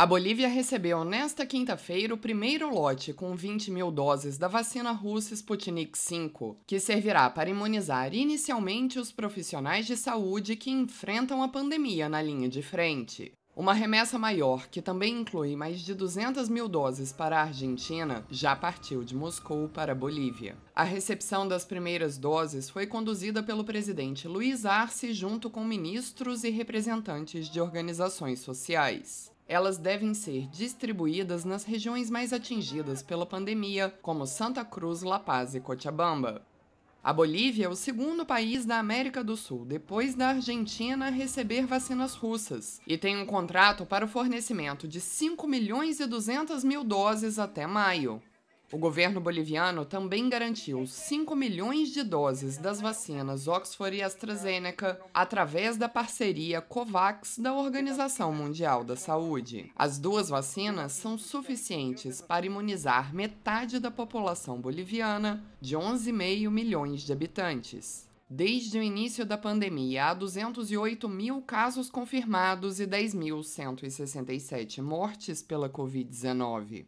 A Bolívia recebeu nesta quinta-feira o primeiro lote com 20 mil doses da vacina russa Sputnik V, que servirá para imunizar inicialmente os profissionais de saúde que enfrentam a pandemia na linha de frente. Uma remessa maior, que também inclui mais de 200 mil doses para a Argentina, já partiu de Moscou para a Bolívia. A recepção das primeiras doses foi conduzida pelo presidente Luiz Arce junto com ministros e representantes de organizações sociais. Elas devem ser distribuídas nas regiões mais atingidas pela pandemia, como Santa Cruz, La Paz e Cochabamba. A Bolívia é o segundo país da América do Sul, depois da Argentina, a receber vacinas russas e tem um contrato para o fornecimento de 5 milhões e 200 mil doses até maio. O governo boliviano também garantiu 5 milhões de doses das vacinas Oxford e AstraZeneca através da parceria COVAX da Organização Mundial da Saúde. As duas vacinas são suficientes para imunizar metade da população boliviana, de 11,5 milhões de habitantes. Desde o início da pandemia, há 208 mil casos confirmados e 10.167 mortes pela Covid-19.